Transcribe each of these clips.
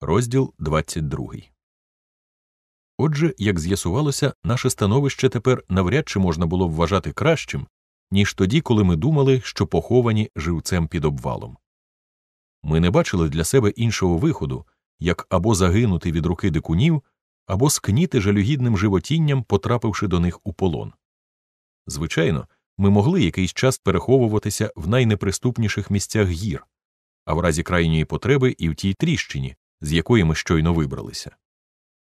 Розділ 22. Отже, як з'ясувалося, наше становище тепер навряд чи можна було вважати кращим, ніж тоді, коли ми думали, що поховані живцем під обвалом. Ми не бачили для себе іншого виходу, як або загинути від руки дикунів, або скніти жалюгідним животінням, потрапивши до них у полон. Звичайно, ми могли якийсь час переховуватися в найнеприступніших місцях гір, а в разі крайньої потреби і в тій тріщині з якої ми щойно вибралися.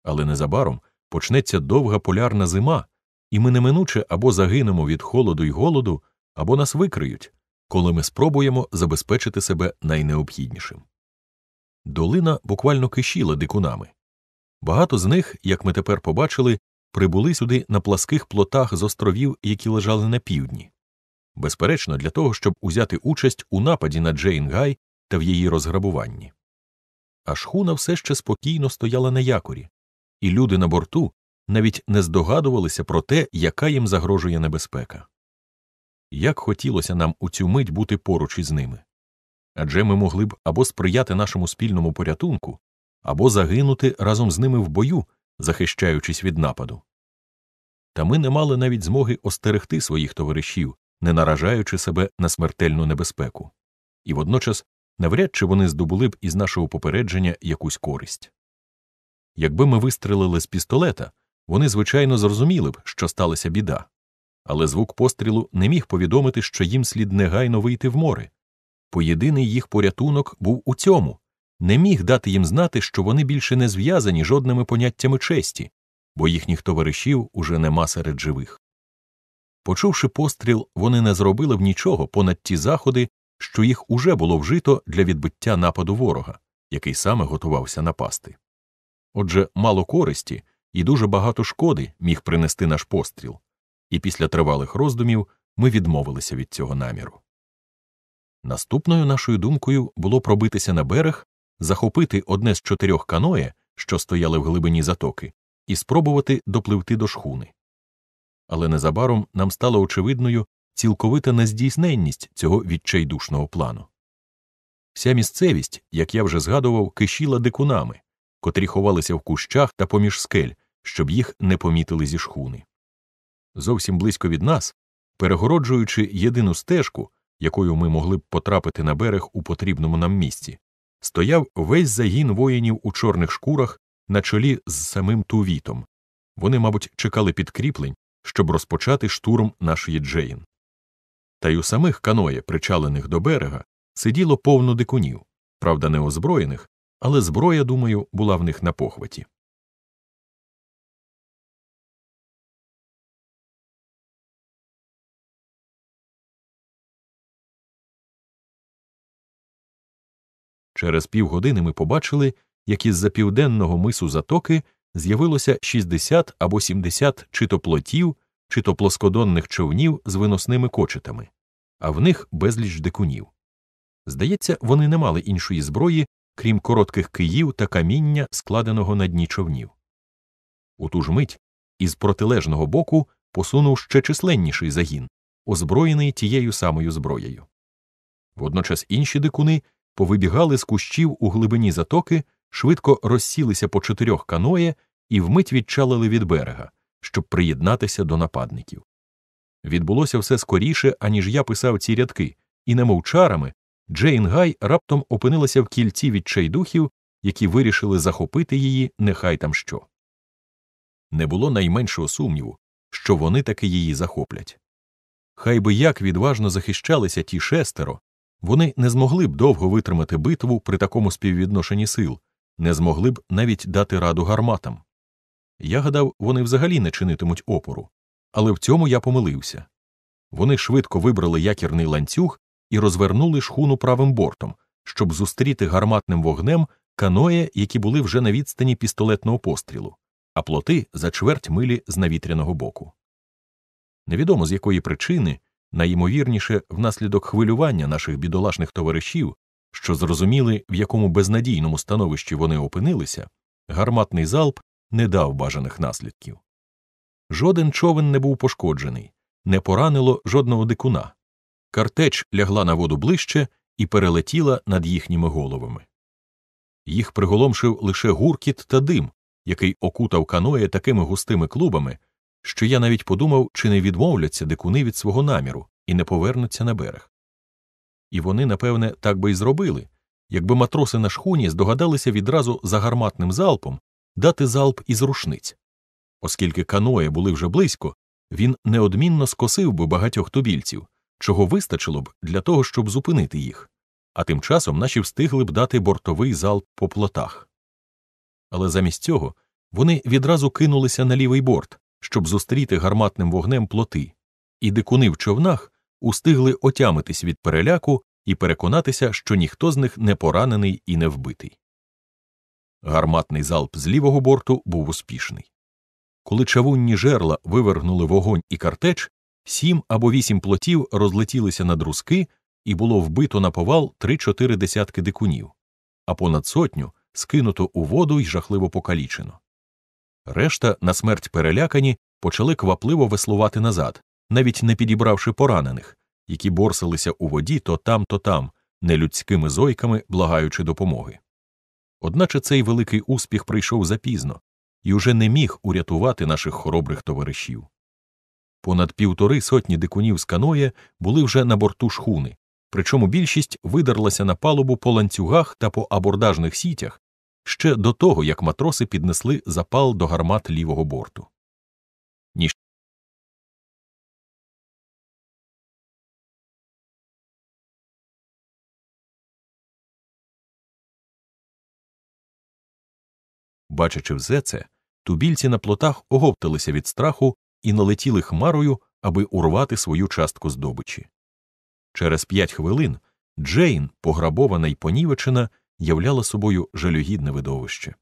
Але незабаром почнеться довга полярна зима, і ми неминуче або загинемо від холоду й голоду, або нас викриють, коли ми спробуємо забезпечити себе найнеобхіднішим. Долина буквально кишіла дикунами. Багато з них, як ми тепер побачили, прибули сюди на пласких плотах з островів, які лежали на півдні. Безперечно, для того, щоб узяти участь у нападі на Джейнгай та в її розграбуванні а шхуна все ще спокійно стояла на якорі, і люди на борту навіть не здогадувалися про те, яка їм загрожує небезпека. Як хотілося нам у цю мить бути поруч із ними. Адже ми могли б або сприяти нашому спільному порятунку, або загинути разом з ними в бою, захищаючись від нападу. Та ми не мали навіть змоги остерегти своїх товаришів, не наражаючи себе на смертельну небезпеку, і водночас навряд чи вони здобули б із нашого попередження якусь користь. Якби ми вистрелили з пістолета, вони, звичайно, зрозуміли б, що сталася біда, але звук пострілу не міг повідомити, що їм слід негайно вийти в море. Поєдиний їх порятунок був у цьому не міг дати їм знати, що вони більше не зв'язані жодними поняттями честі, бо їхніх товаришів уже нема серед живих. Почувши постріл, вони не зробили б нічого понад ті заходи, що їх уже було вжито для відбиття нападу ворога, який саме готувався напасти. Отже, мало користі і дуже багато шкоди міг принести наш постріл, і після тривалих роздумів ми відмовилися від цього наміру. Наступною нашою думкою було пробитися на берег, захопити одне з чотирьох каноє, що стояли в глибині затоки, і спробувати допливти до шхуни. Але незабаром нам стало очевидною, цілковита нездійсненність цього відчайдушного плану. Вся місцевість, як я вже згадував, кишіла дикунами, котрі ховалися в кущах та поміж скель, щоб їх не помітили зі шхуни. Зовсім близько від нас, перегороджуючи єдину стежку, якою ми могли б потрапити на берег у потрібному нам місці, стояв весь загін воїнів у чорних шкурах на чолі з самим Тувітом. Вони, мабуть, чекали підкріплень, щоб розпочати штурм нашої Джейн та й у самих каноє, причалених до берега, сиділо повно дикунів, правда, не озброєних, але зброя, думаю, була в них на похваті. Через півгодини ми побачили, як із за південного мису затоки з'явилося 60 або 70 чи то плотів, чи то плоскодонних човнів з виносними кочетами а в них безліч дикунів. Здається, вони не мали іншої зброї, крім коротких київ та каміння, складеного на дні човнів. У ту ж мить із протилежного боку посунув ще численніший загін, озброєний тією самою зброєю. Водночас інші дикуни повибігали з кущів у глибині затоки, швидко розсілися по чотирьох каноє і вмить відчалили від берега, щоб приєднатися до нападників. Відбулося все скоріше, аніж я писав ці рядки, і немов чарами, Джейн Гай раптом опинилася в кільці відчайдухів, які вирішили захопити її нехай там що. Не було найменшого сумніву, що вони таки її захоплять. Хай би як відважно захищалися ті шестеро, вони не змогли б довго витримати битву при такому співвідношенні сил, не змогли б навіть дати раду гарматам. Я гадав, вони взагалі не чинитимуть опору, але в цьому я помилився. Вони швидко вибрали якірний ланцюг і розвернули шхуну правим бортом, щоб зустріти гарматним вогнем каноє, які були вже на відстані пістолетного пострілу, а плоти за чверть милі з навітряного боку. Невідомо з якої причини, найімовірніше, внаслідок хвилювання наших бідолашних товаришів, що зрозуміли, в якому безнадійному становищі вони опинилися, гарматний залп не дав бажаних наслідків. Жоден човен не був пошкоджений, не поранило жодного дикуна. Картеч лягла на воду ближче і перелетіла над їхніми головами. Їх приголомшив лише гуркіт та дим, який окутав каноє такими густими клубами, що я навіть подумав, чи не відмовляться дикуни від свого наміру і не повернуться на берег. І вони, напевне, так би й зробили, якби матроси на шхуні здогадалися відразу за гарматним залпом дати залп із рушниць. Оскільки каної були вже близько, він неодмінно скосив би багатьох тубільців, чого вистачило б для того, щоб зупинити їх, а тим часом наші встигли б дати бортовий залп по плотах. Але замість цього вони відразу кинулися на лівий борт, щоб зустріти гарматним вогнем плоти, і дикуни в човнах устигли отямитись від переляку і переконатися, що ніхто з них не поранений і не вбитий. Гарматний залп з лівого борту був успішний. Коли чавунні жерла вивергнули вогонь і картеч, сім або вісім плотів розлетілися на друзки, і було вбито на повал три-чотири десятки дикунів, а понад сотню скинуто у воду й жахливо покалічено. Решта, на смерть перелякані, почали квапливо веслувати назад, навіть не підібравши поранених, які борсилися у воді то там, то там, нелюдськими зойками, благаючи допомоги. Одначе цей великий успіх прийшов запізно, і уже не міг урятувати наших хоробрих товаришів. Понад півтори сотні дикунів з каноє були вже на борту шхуни, причому більшість видерлася на палубу по ланцюгах та по абордажних сітях ще до того, як матроси піднесли запал до гармат лівого борту. Ніж Бачачи все це, тубільці на плотах оговталися від страху і налетіли хмарою, аби урвати свою частку здобичі. Через п'ять хвилин Джейн, пограбована й понівечена, являла собою жалюгідне видовище.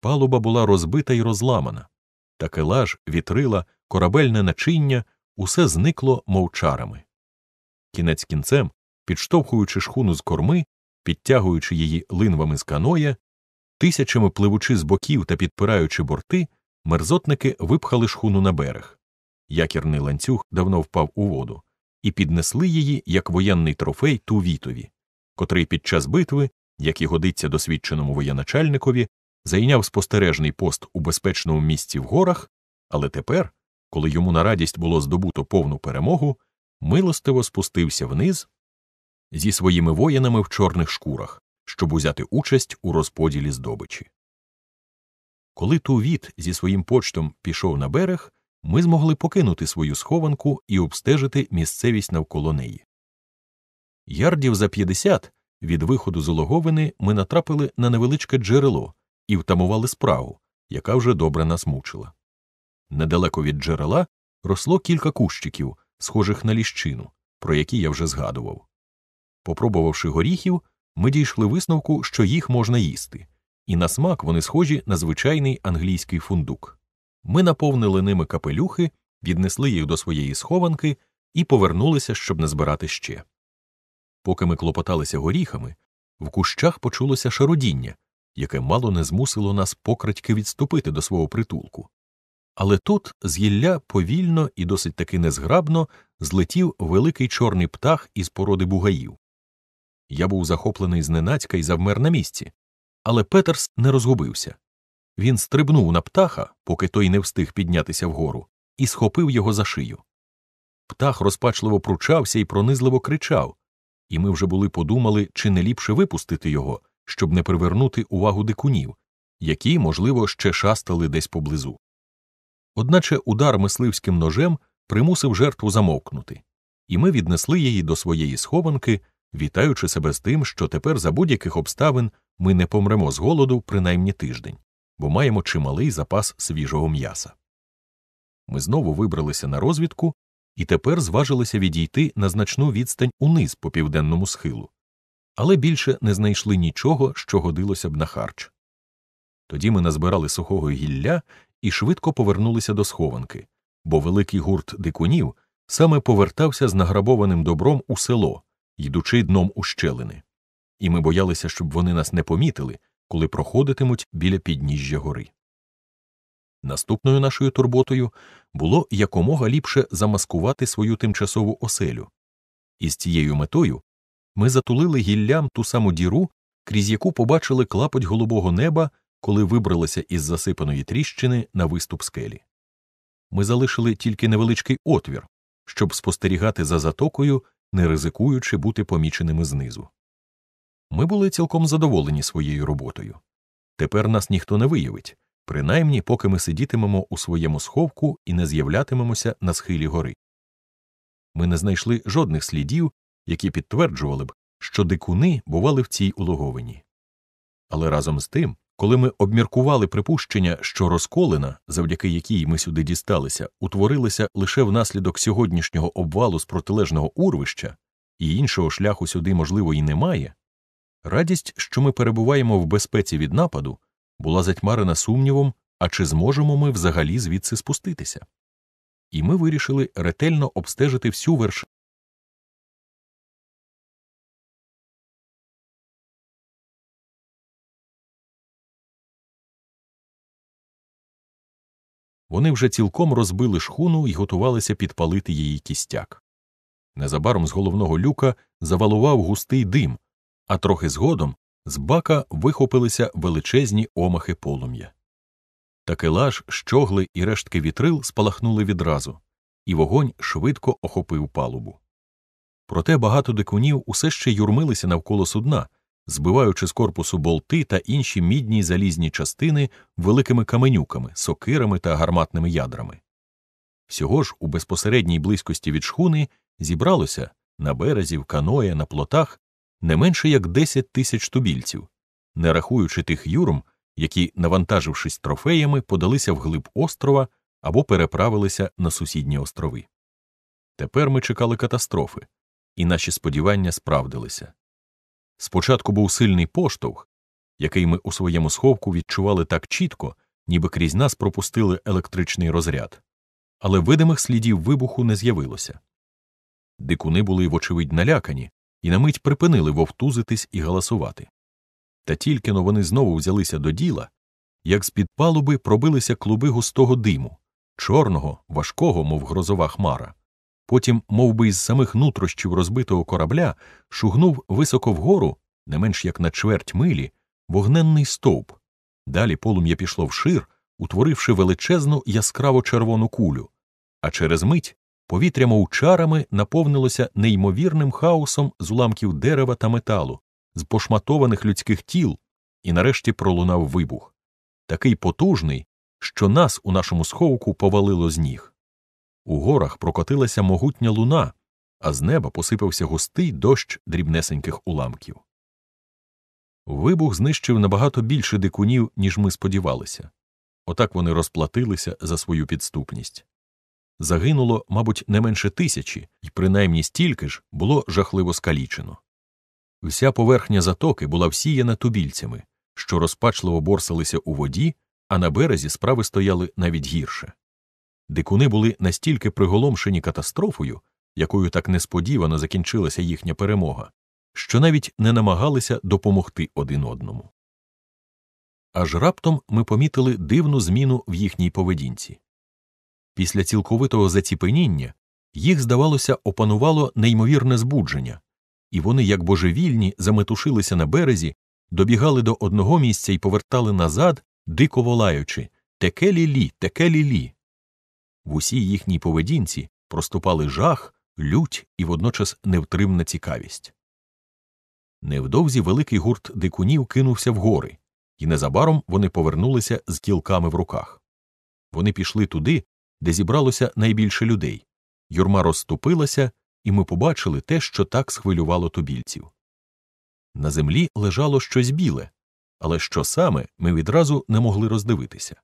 Палуба була розбита й розламана, такелаж, вітрила, корабельне начиння усе зникло мовчарами. Кінець кінцем, підштовхуючи шхуну з корми, підтягуючи її линвами з каноя, Тисячами пливучи з боків та підпираючи борти, мерзотники випхали шхуну на берег. Якірний ланцюг давно впав у воду, і піднесли її як воєнний трофей Тувітові, котрий під час битви, як і годиться досвідченому воєначальникові, зайняв спостережний пост у безпечному місці в горах, але тепер, коли йому на радість було здобуто повну перемогу, милостиво спустився вниз зі своїми воїнами в чорних шкурах щоб узяти участь у розподілі здобичі. Коли Тувіт зі своїм почтом пішов на берег, ми змогли покинути свою схованку і обстежити місцевість навколо неї. Ярдів за 50 від виходу з улоговини ми натрапили на невеличке джерело і втамували справу, яка вже добре нас мучила. Недалеко від джерела росло кілька кущиків, схожих на ліщину, про які я вже згадував. Попробувавши горіхів, ми дійшли висновку, що їх можна їсти, і на смак вони схожі на звичайний англійський фундук. Ми наповнили ними капелюхи, віднесли їх до своєї схованки і повернулися, щоб не збирати ще. Поки ми клопоталися горіхами, в кущах почулося шародіння, яке мало не змусило нас покрадьки відступити до свого притулку. Але тут з гілля повільно і досить таки незграбно злетів великий чорний птах із породи бугаїв. Я був захоплений зненацька і завмер на місці. Але Петерс не розгубився. Він стрибнув на птаха, поки той не встиг піднятися вгору, і схопив його за шию. Птах розпачливо пручався і пронизливо кричав, і ми вже були подумали, чи не ліпше випустити його, щоб не привернути увагу дикунів, які, можливо, ще шастали десь поблизу. Одначе удар мисливським ножем примусив жертву замовкнути, і ми віднесли її до своєї схованки вітаючи себе з тим, що тепер за будь-яких обставин ми не помремо з голоду принаймні тиждень, бо маємо чималий запас свіжого м'яса. Ми знову вибралися на розвідку і тепер зважилися відійти на значну відстань униз по південному схилу, але більше не знайшли нічого, що годилося б на харч. Тоді ми назбирали сухого гілля і швидко повернулися до схованки, бо великий гурт дикунів саме повертався з награбованим добром у село, йдучи дном ущелини, і ми боялися, щоб вони нас не помітили, коли проходитимуть біля підніжжя гори. Наступною нашою турботою було якомога ліпше замаскувати свою тимчасову оселю, і з цією метою ми затулили гіллям ту саму діру, крізь яку побачили клапоть голубого неба, коли вибралися із засипаної тріщини на виступ скелі. Ми залишили тільки невеличкий отвір, щоб спостерігати за затокою не ризикуючи бути поміченими знизу. Ми були цілком задоволені своєю роботою. Тепер нас ніхто не виявить, принаймні, поки ми сидітимемо у своєму сховку і не з'являтимемося на схилі гори. Ми не знайшли жодних слідів, які підтверджували б, що дикуни бували в цій улоговині. Але разом з тим коли ми обміркували припущення, що розколина, завдяки якій ми сюди дісталися, утворилася лише внаслідок сьогоднішнього обвалу з протилежного урвища, і іншого шляху сюди, можливо, і немає, радість, що ми перебуваємо в безпеці від нападу, була затьмарена сумнівом, а чи зможемо ми взагалі звідси спуститися. І ми вирішили ретельно обстежити всю вершину. Вони вже цілком розбили шхуну і готувалися підпалити її кістяк. Незабаром з головного люка завалував густий дим, а трохи згодом з бака вихопилися величезні омахи полум'я. Такелаж, щогли і рештки вітрил спалахнули відразу, і вогонь швидко охопив палубу. Проте багато дикунів усе ще юрмилися навколо судна, збиваючи з корпусу болти та інші мідні залізні частини великими каменюками, сокирами та гарматними ядрами. Всього ж у безпосередній близькості від шхуни зібралося на березі, в каное, на плотах не менше як 10 тисяч тубільців, не рахуючи тих юрм, які, навантажившись трофеями, подалися вглиб острова або переправилися на сусідні острови. Тепер ми чекали катастрофи, і наші сподівання справдилися. Спочатку був сильний поштовх, який ми у своєму сховку відчували так чітко, ніби крізь нас пропустили електричний розряд, але видимих слідів вибуху не з'явилося. Дикуни були, вочевидь, налякані і на мить припинили вовтузитись і галасувати. Та тільки но вони знову взялися до діла, як з під палуби пробилися клуби густого диму, чорного, важкого, мов грозова хмара. Потім, мов би із самих нутрощів розбитого корабля, шугнув високо вгору, не менш як на чверть милі, вогненний стовп. Далі полум'я пішло вшир, утворивши величезну яскраво червону кулю, а через мить повітря мов чарами наповнилося неймовірним хаосом з уламків дерева та металу, з пошматованих людських тіл, і нарешті пролунав вибух такий потужний, що нас у нашому сховку повалило з ніг. У горах прокотилася могутня луна, а з неба посипався густий дощ дрібнесеньких уламків. Вибух знищив набагато більше дикунів, ніж ми сподівалися. Отак вони розплатилися за свою підступність. Загинуло, мабуть, не менше тисячі, і принаймні стільки ж було жахливо скалічено. Вся поверхня затоки була всіяна тубільцями, що розпачливо борсилися у воді, а на березі справи стояли навіть гірше. Дикуни були настільки приголомшені катастрофою, якою так несподівано закінчилася їхня перемога, що навіть не намагалися допомогти один одному. Аж раптом ми помітили дивну зміну в їхній поведінці. Після цілковитого заціпеніння їх, здавалося, опанувало неймовірне збудження, і вони, як божевільні, заметушилися на березі, добігали до одного місця і повертали назад, дико волаючи Текелі лі, текелі лі. В усій їхній поведінці проступали жах, лють і водночас невтримна цікавість. Невдовзі великий гурт дикунів кинувся вгори, і незабаром вони повернулися з кілками в руках. Вони пішли туди, де зібралося найбільше людей. Юрма розступилася, і ми побачили те, що так схвилювало тубільців. На землі лежало щось біле, але що саме ми відразу не могли роздивитися.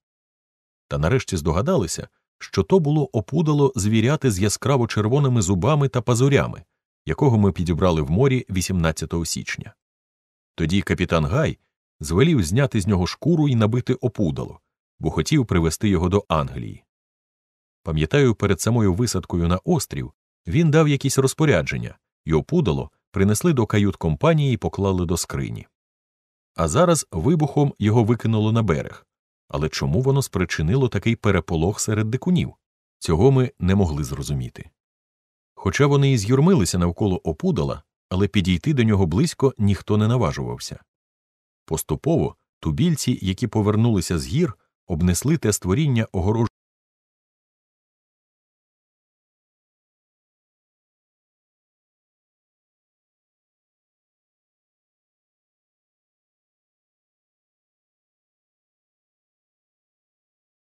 Та нарешті здогадалися, що то було опудало звіряти з яскраво червоними зубами та пазурями, якого ми підібрали в морі 18 січня. Тоді капітан Гай звелів зняти з нього шкуру і набити опудало, бо хотів привезти його до Англії. Пам'ятаю, перед самою висадкою на острів він дав якісь розпорядження, і опудало принесли до кают компанії і поклали до скрині. А зараз вибухом його викинуло на берег, але чому воно спричинило такий переполох серед дикунів? Цього ми не могли зрозуміти. Хоча вони і з'юрмилися навколо опудала, але підійти до нього близько ніхто не наважувався. Поступово тубільці, які повернулися з гір, обнесли те створіння огорожу.